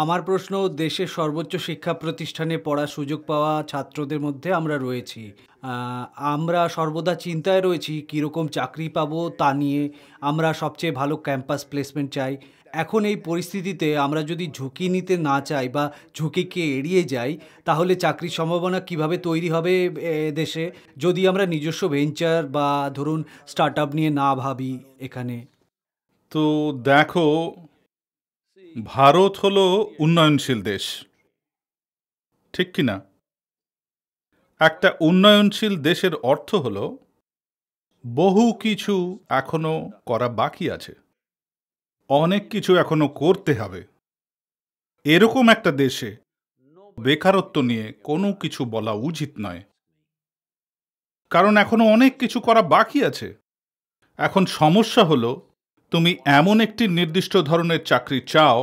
আমার প্রশ্ন দেশের সর্বোচ্চ শিক্ষা প্রতিষ্ঠানে পড়ার সুযোগ পাওয়া ছাত্রদের মধ্যে আমরা রয়েছি আমরা সর্বদা চিন্তায় রয়েছি কীরকম চাকরি পাবো তা নিয়ে আমরা সবচেয়ে ভালো ক্যাম্পাস প্লেসমেন্ট চাই এখন এই পরিস্থিতিতে আমরা যদি ঝুঁকি নিতে না চাই বা ঝুঁকিকে এড়িয়ে যাই তাহলে চাকরির সম্ভাবনা কিভাবে তৈরি হবে দেশে যদি আমরা নিজস্ব ভেঞ্চার বা ধরুন স্টার্ট নিয়ে না ভাবি এখানে তো দেখো ভারত হল উন্নয়নশীল দেশ ঠিক কি না একটা উন্নয়নশীল দেশের অর্থ হল বহু কিছু এখনো করা বাকি আছে অনেক কিছু এখনো করতে হবে এরকম একটা দেশে বেকারত্ব নিয়ে কোনো কিছু বলা উচিত নয় কারণ এখনো অনেক কিছু করা বাকি আছে এখন সমস্যা হলো তুমি এমন একটি নির্দিষ্ট ধরনের চাকরি চাও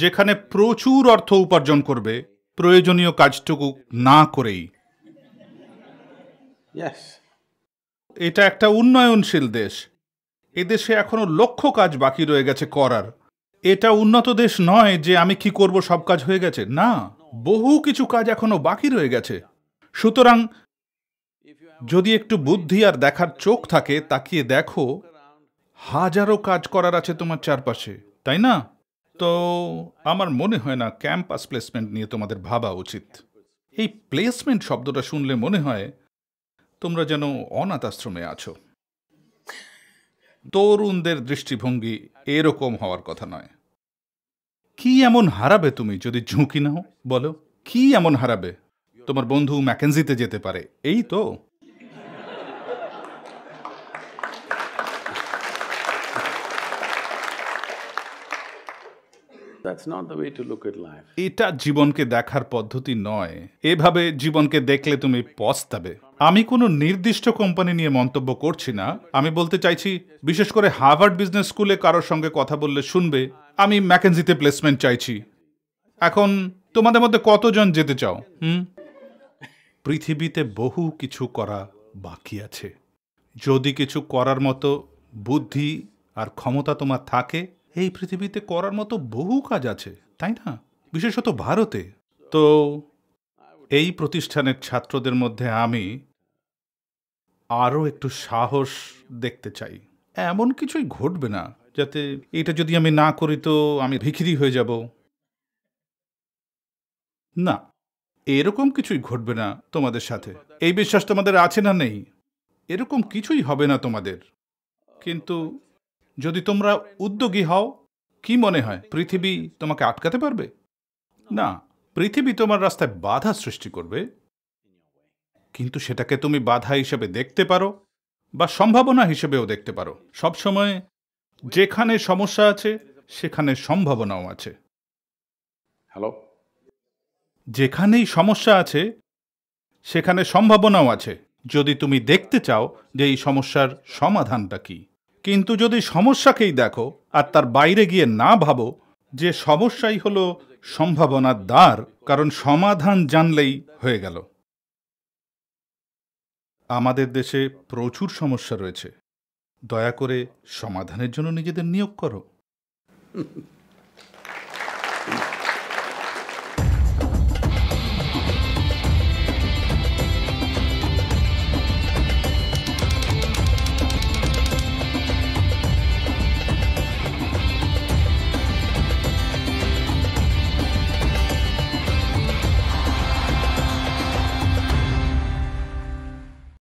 যেখানে প্রচুর অর্থ উপার্জন করবে প্রয়োজনীয় কাজটুকু না করেই এটা একটা উন্নয়নশীল দেশ এদেশে এখনো লক্ষ কাজ বাকি রয়ে গেছে করার এটা উন্নত দেশ নয় যে আমি কি করব সব কাজ হয়ে গেছে না বহু কিছু কাজ এখনো বাকি রয়ে গেছে সুতরাং যদি একটু বুদ্ধি আর দেখার চোখ থাকে তাকিয়ে দেখো হাজারো কাজ করার আছে তোমার চারপাশে তাই না তো আমার মনে হয় না ক্যাম্পাস প্লেসমেন্ট নিয়ে তোমাদের ভাবা উচিত এই প্লেসমেন্ট শব্দটা শুনলে মনে হয় তোমরা যেন অনাথ আশ্রমে আছো তরুণদের দৃষ্টিভঙ্গি এরকম হওয়ার কথা নয় কি এমন হারাবে তুমি যদি ঝুঁকি নাও বলো কি এমন হারাবে তোমার বন্ধু ম্যাকেন্সিতে যেতে পারে এই তো এটা জীবনকে দেখার পদ্ধতি নয় এভাবে জীবনকে দেখলে তুমি পস্তাবে আমি কোনো নির্দিষ্ট কোম্পানি নিয়ে মন্তব্য করছি না আমি বলতে চাইছি বিশেষ করে হার্ভার্ড বিজনেস স্কুলে কারোর সঙ্গে কথা বললে শুনবে আমি ম্যাকেনজিতে প্লেসমেন্ট চাইছি এখন তোমাদের মধ্যে কতজন যেতে চাও হুম পৃথিবীতে বহু কিছু করা বাকি আছে যদি কিছু করার মতো বুদ্ধি আর ক্ষমতা তোমার থাকে এই পৃথিবীতে করার মতো বহু কাজ আছে তাই না বিশেষত ভারতে তো এই প্রতিষ্ঠানের ছাত্রদের মধ্যে আমি আরও একটু সাহস দেখতে চাই এমন কিছুই ঘটবে না যাতে এটা যদি আমি না করি তো আমি ভিখিরি হয়ে যাব না এরকম কিছুই ঘটবে না তোমাদের সাথে এই বিশ্বাস তোমাদের আছে না নেই এরকম কিছুই হবে না তোমাদের কিন্তু যদি তোমরা উদ্যোগী হও কি মনে হয় পৃথিবী তোমাকে আটকাতে পারবে না পৃথিবী তোমার রাস্তায় বাধা সৃষ্টি করবে কিন্তু সেটাকে তুমি বাধা হিসেবে দেখতে পারো বা সম্ভাবনা হিসেবেও দেখতে পারো সবসময় যেখানে সমস্যা আছে সেখানে সম্ভাবনাও আছে হ্যালো যেখানেই সমস্যা আছে সেখানে সম্ভাবনাও আছে যদি তুমি দেখতে চাও যে এই সমস্যার সমাধানটা কী কিন্তু যদি সমস্যাকেই দেখো আর তার বাইরে গিয়ে না ভাবো যে সমস্যাই হলো সম্ভাবনার দ্বার কারণ সমাধান জানলেই হয়ে গেল আমাদের দেশে প্রচুর সমস্যা রয়েছে দয়া করে সমাধানের জন্য নিজেদের নিয়োগ করো